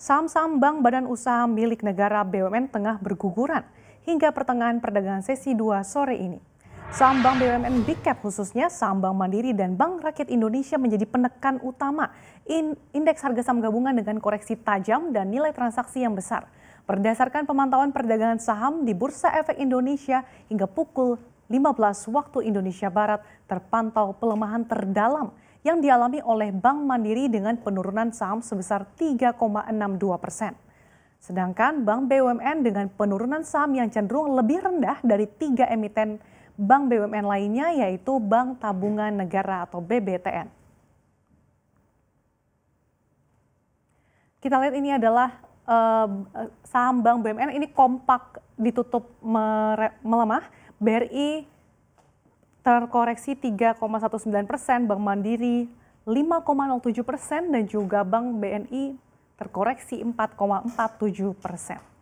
saham-saham Bank Badan Usaha milik negara BUMN tengah berguguran hingga pertengahan perdagangan sesi 2 sore ini. Saham Bank BUMN Big Cap khususnya saham Bank Mandiri dan Bank Rakyat Indonesia menjadi penekan utama in indeks harga saham gabungan dengan koreksi tajam dan nilai transaksi yang besar. Berdasarkan pemantauan perdagangan saham di Bursa Efek Indonesia hingga pukul 15 waktu Indonesia Barat terpantau pelemahan terdalam yang dialami oleh Bank Mandiri dengan penurunan saham sebesar 3,62 persen. Sedangkan Bank BUMN dengan penurunan saham yang cenderung lebih rendah dari tiga emiten Bank BUMN lainnya yaitu Bank Tabungan Negara atau BBTN. Kita lihat ini adalah eh, saham Bank BUMN ini kompak ditutup melemah. BRI terkoreksi 3,19 persen, Bank Mandiri 5,07 persen, dan juga Bank BNI terkoreksi 4,47 persen.